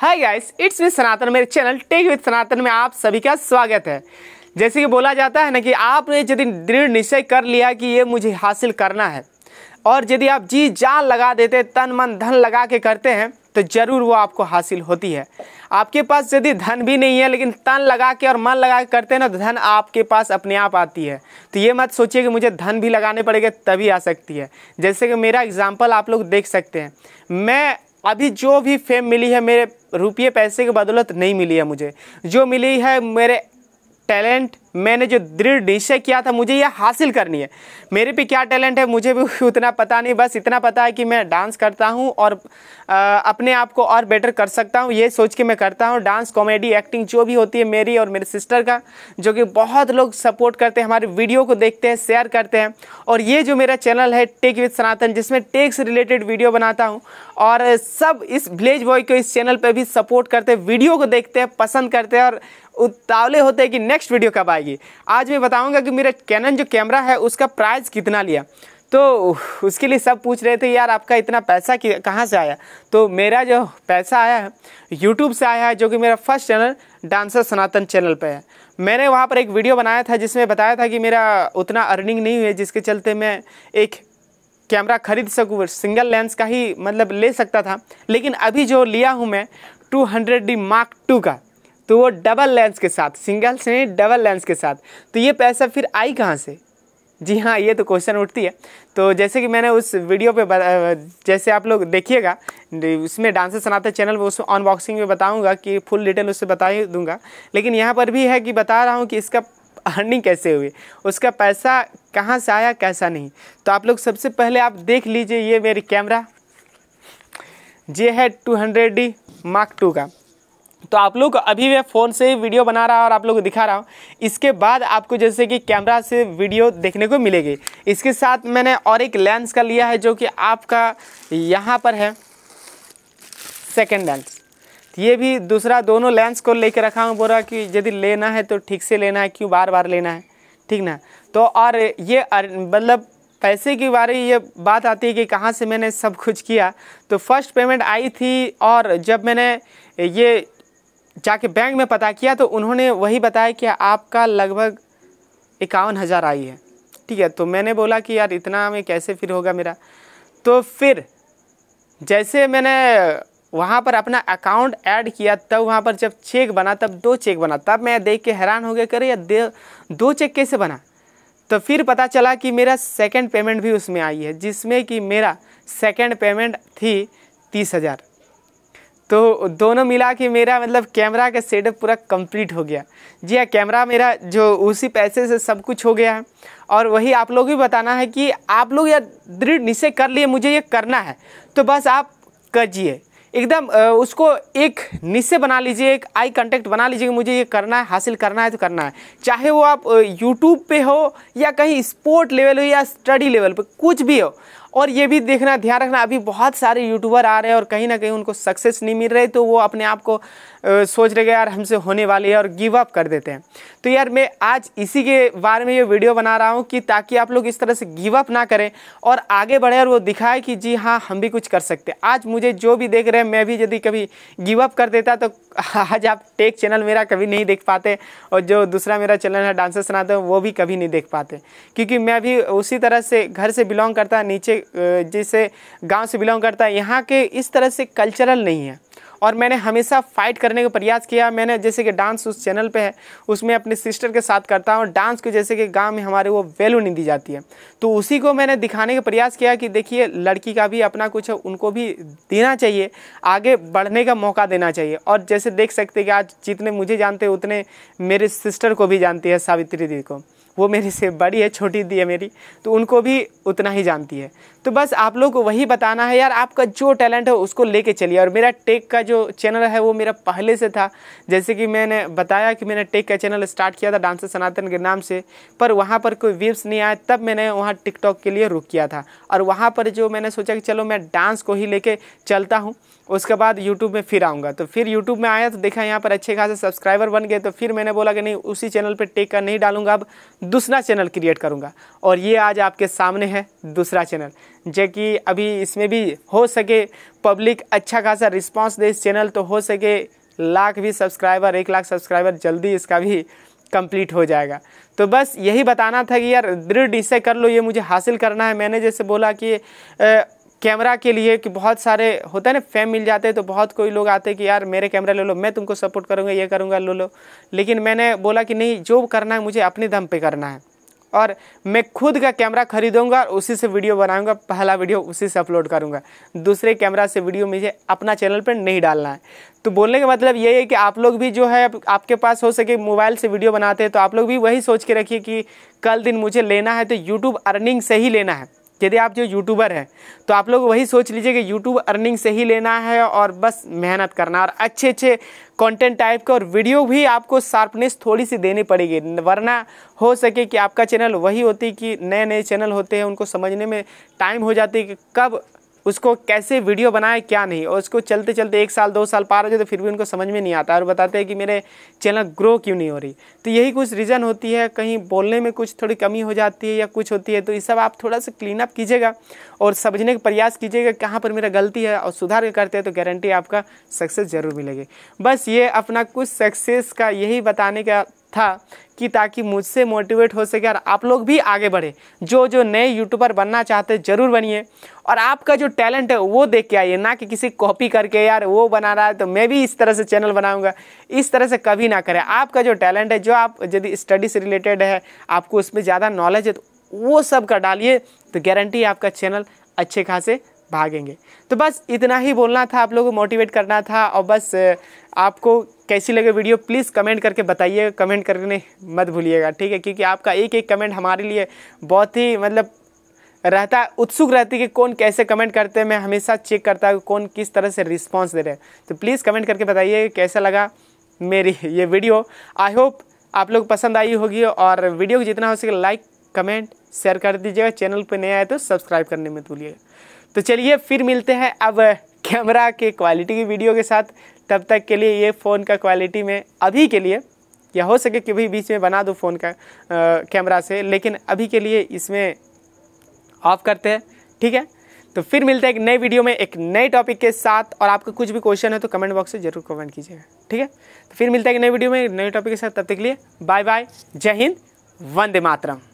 hi guys it's with Sanatan मेरे channel take with सनातन में आप सभी का स्वागत है जैसे कि बोला जाता है ना कि आपने यदि दृढ़ निश्चय कर लिया कि ये मुझे हासिल करना है और यदि आप जी जान लगा देते तन मन धन लगा के करते हैं तो ज़रूर वो आपको हासिल होती है आपके पास यदि धन भी नहीं है लेकिन तन लगा के और मन लगा के करते हैं ना तो धन आपके पास अपने आप आती है तो ये मत सोचिए कि मुझे धन भी लगाने पड़ेगा तभी आ सकती है जैसे कि मेरा एग्ज़ाम्पल आप लोग देख सकते हैं मैं अभी जो भी फेम मिली है मेरे रुपये पैसे के बदौलत नहीं मिली है मुझे जो मिली है मेरे टैलेंट मैंने जो दृढ़ निश्चय किया था मुझे यह हासिल करनी है मेरे पे क्या टैलेंट है मुझे भी उतना पता नहीं बस इतना पता है कि मैं डांस करता हूँ और आ, अपने आप को और बेटर कर सकता हूँ ये सोच के मैं करता हूँ डांस कॉमेडी एक्टिंग जो भी होती है मेरी और मेरे सिस्टर का जो कि बहुत लोग सपोर्ट करते हैं हमारे वीडियो को देखते हैं शेयर करते हैं और ये जो मेरा चैनल है टेक विद सनातन जिसमें टेक से रिलेटेड वीडियो बनाता हूँ और सब इस विलेज बॉय को इस चैनल पर भी सपोर्ट करते हैं वीडियो को देखते हैं पसंद करते हैं और उतावले होते हैं कि नेक्स्ट वीडियो कब आए आएगी आज मैं बताऊँगा कि मेरा कैनन जो कैमरा है उसका प्राइस कितना लिया तो उसके लिए सब पूछ रहे थे यार आपका इतना पैसा कि कहाँ से आया तो मेरा जो पैसा आया है यूट्यूब से आया है जो कि मेरा first channel dancer Sanatan channel पे है मैंने वहाँ पर एक वीडियो बनाया था जिसमें बताया था कि मेरा उतना अर्निंग नहीं हुई जिसके चलते मैं एक कैमरा खरीद सकूँ सिंगल लेंस का ही मतलब ले सकता था लेकिन अभी जो लिया हूँ मैं two hundred D Mark two का तो वो डबल लेंस के साथ सिंगल से नहीं डबल लेंस के साथ तो ये पैसा फिर आई कहाँ से जी हाँ ये तो क्वेश्चन उठती है तो जैसे कि मैंने उस वीडियो पे जैसे आप लोग देखिएगा उसमें डांसर सनाते चैनल वो उस अनबॉक्सिंग में बताऊंगा कि फुल डिटेल उससे बता ही दूंगा लेकिन यहाँ पर भी है कि बता रहा हूँ कि इसका अर्निंग कैसे हुई उसका पैसा कहाँ से आया कैसा नहीं तो आप लोग सबसे पहले आप देख लीजिए ये मेरी कैमरा ये है two hundred D Mark two का तो आप लोग अभी मैं फ़ोन से वीडियो बना रहा और आप लोग दिखा रहा हूँ इसके बाद आपको जैसे कि कैमरा से वीडियो देखने को मिलेगी इसके साथ मैंने और एक लेंस का लिया है जो कि आपका यहाँ पर है सेकेंड लेंस ये भी दूसरा दोनों लेंस को कर रखा हूँ बोला कि यदि लेना है तो ठीक से लेना है क्यों बार बार लेना है ठीक ना तो और ये मतलब पैसे के बारे ये बात आती है कि कहाँ से मैंने सब कुछ किया तो फर्स्ट पेमेंट आई थी और जब मैंने ये जाके बैंक में पता किया तो उन्होंने वही बताया कि आपका लगभग इक्यावन हज़ार आई है ठीक है तो मैंने बोला कि यार इतना में कैसे फिर होगा मेरा तो फिर जैसे मैंने वहाँ पर अपना अकाउंट ऐड किया तब वहाँ पर जब चेक बना तब दो चेक बना तब मैं देख के हैरान हो गया करे या दो चेक कैसे बना तो फिर पता चला कि मेरा सेकंड पेमेंट भी उसमें आई है जिसमें कि मेरा सेकंड पेमेंट थी तीस हज़ार तो दोनों मिला के मेरा मतलब कैमरा का सेटअप पूरा कंप्लीट हो गया जी हाँ कैमरा मेरा जो उसी पैसे से सब कुछ हो गया है और वही आप लोग भी बताना है कि आप लोग यह दृढ़ निश्चय कर लिए मुझे ये करना है तो बस आप करिए एकदम उसको एक निश्चय बना लीजिए एक आई कांटेक्ट बना लीजिए कि मुझे ये करना है हासिल करना है तो करना है चाहे वो आप यूट्यूब पे हो या कहीं स्पोर्ट लेवल हो या स्टडी लेवल पे कुछ भी हो और ये भी देखना ध्यान रखना अभी बहुत सारे यूट्यूबर आ रहे हैं और कहीं ना कहीं उनको सक्सेस नहीं मिल रही तो वो अपने आप को सोच रहे यार हमसे होने वाली है और गिव अप कर देते हैं तो यार मैं आज इसी के बारे में ये वीडियो बना रहा हूँ कि ताकि आप लोग इस तरह से गिव अप ना करें और आगे बढ़े और वो दिखाए कि जी हाँ हम भी कुछ कर सकते हैं आज मुझे जो भी देख रहे हैं मैं भी यदि कभी गिव अप कर देता तो आज आप टेक चैनल मेरा कभी नहीं देख पाते और जो दूसरा मेरा चैनल है डांसर सुनाते हैं वो भी कभी नहीं देख पाते क्योंकि मैं भी उसी तरह से घर से बिलोंग करता नीचे जिसे जैसे गांव से बिलोंग करता है यहाँ के इस तरह से कल्चरल नहीं है और मैंने हमेशा फाइट करने का प्रयास किया मैंने जैसे कि डांस उस चैनल पे है उसमें अपने सिस्टर के साथ करता हूँ डांस को जैसे कि गांव में हमारे वो वैल्यू नहीं दी जाती है तो उसी को मैंने दिखाने का प्रयास किया कि देखिए लड़की का भी अपना कुछ उनको भी देना चाहिए आगे बढ़ने का मौका देना चाहिए और जैसे देख सकते कि आज जितने मुझे जानते हैं उतने मेरे सिस्टर को भी जानती है सावित्री दीदी को वो मेरे से बड़ी है छोटी दी है मेरी तो उनको भी उतना ही जानती है तो बस आप लोग को वही बताना है यार आपका जो टैलेंट है उसको लेके चलिए और मेरा टेक का जो चैनल है वो मेरा पहले से था जैसे कि मैंने बताया कि मैंने टेक का चैनल स्टार्ट किया था डांसर सनातन के नाम से पर वहाँ पर कोई व्यूज़ नहीं आया तब मैंने वहाँ टिकटॉक के लिए रुक किया था और वहाँ पर जो मैंने सोचा कि चलो मैं डांस को ही लेके चलता हूँ उसके बाद यूट्यूब में फिर आऊँगा तो फिर यूट्यूब में आया तो देखा यहाँ पर अच्छे खासे सब्सक्राइबर बन गए तो फिर मैंने बोला कि नहीं उसी चैनल पर टेक का नहीं डालूंगा अब दूसरा चैनल क्रिएट करूँगा और ये आज आपके सामने है दूसरा चैनल जो कि अभी इसमें भी हो सके पब्लिक अच्छा खासा रिस्पांस दे इस चैनल तो हो सके लाख भी सब्सक्राइबर एक लाख सब्सक्राइबर जल्दी इसका भी कंप्लीट हो जाएगा तो बस यही बताना था कि यार दृढ़ इसे कर लो ये मुझे हासिल करना है मैंने जैसे बोला कि कैमरा के लिए कि बहुत सारे होता है ना फैम मिल जाते हैं तो बहुत कोई लोग आते हैं कि यार मेरे कैमरा ले लो मैं तुमको सपोर्ट करूँगा ये करूँगा लो लो लेकिन मैंने बोला कि नहीं जो करना है मुझे अपने दम पे करना है और मैं खुद का कैमरा खरीदूंगा और उसी से वीडियो बनाऊंगा पहला वीडियो उसी से अपलोड करूंगा दूसरे कैमरा से वीडियो मुझे अपना चैनल पर नहीं डालना है तो बोलने का मतलब ये है कि आप लोग भी जो है आपके पास हो सके मोबाइल से वीडियो बनाते हैं तो आप लोग भी वही सोच के रखिए कि कल दिन मुझे लेना है तो यूट्यूब अर्निंग से ही लेना है यदि आप जो यूट्यूबर हैं तो आप लोग वही सोच लीजिए कि यूट्यूब अर्निंग से ही लेना है और बस मेहनत करना और अच्छे अच्छे कंटेंट टाइप के और वीडियो भी आपको शार्पनेस थोड़ी सी देनी पड़ेगी वरना हो सके कि आपका चैनल वही होती कि नए नए चैनल होते हैं उनको समझने में टाइम हो जाती कि कब उसको कैसे वीडियो बनाए क्या नहीं और उसको चलते चलते एक साल दो साल पार हो जाए तो फिर भी उनको समझ में नहीं आता और बताते हैं कि मेरे चैनल ग्रो क्यों नहीं हो रही तो यही कुछ रीज़न होती है कहीं बोलने में कुछ थोड़ी कमी हो जाती है या कुछ होती है तो ये सब आप थोड़ा सा क्लीन अप कीजिएगा और समझने का प्रयास कीजिएगा कहाँ पर मेरा गलती है और सुधार करते हैं तो गारंटी आपका सक्सेस ज़रूर मिलेगी बस ये अपना कुछ सक्सेस का यही बताने का था कि ताकि मुझसे मोटिवेट हो सके और आप लोग भी आगे बढ़े जो जो नए यूट्यूबर बनना चाहते हैं ज़रूर बनिए और आपका जो टैलेंट है वो देख के आइए ना कि किसी कॉपी करके यार वो बना रहा है तो मैं भी इस तरह से चैनल बनाऊंगा इस तरह से कभी ना करें आपका जो टैलेंट है जो आप यदि स्टडी से रिलेटेड है आपको उसमें ज़्यादा नॉलेज है तो वो सब का डालिए तो गारंटी आपका चैनल अच्छे खासे भागेंगे तो बस इतना ही बोलना था आप लोगों को मोटिवेट करना था और बस आपको कैसी लगे वीडियो प्लीज़ कमेंट करके बताइए कमेंट करने मत भूलिएगा ठीक है क्योंकि आपका एक एक कमेंट हमारे लिए बहुत ही मतलब रहता उत्सुक रहती है कि कौन कैसे कमेंट करते हैं मैं हमेशा चेक करता हूँ कौन किस तरह से रिस्पॉन्स दे रहे हैं तो प्लीज़ कमेंट करके बताइए कैसा लगा मेरी ये वीडियो आई होप आप लोग पसंद आई होगी और वीडियो को जितना हो सके लाइक कमेंट शेयर कर दीजिएगा चैनल पर नया आए तो सब्सक्राइब करने में भूलिएगा तो चलिए फिर मिलते हैं अब कैमरा के क्वालिटी की वीडियो के साथ तब तक के लिए ये फ़ोन का क्वालिटी में अभी के लिए या हो सके कि भाई बीच में बना दो फ़ोन का कैमरा से लेकिन अभी के लिए इसमें ऑफ करते हैं ठीक है तो फिर मिलते हैं एक नए वीडियो में एक नए टॉपिक के साथ और आपका कुछ भी क्वेश्चन है तो कमेंट बॉक्स से जरूर कमेंट कीजिएगा ठीक है तो फिर मिलते हैं एक नए वीडियो में नए टॉपिक के साथ तब तक के लिए बाय बाय जय हिंद वंदे मातरम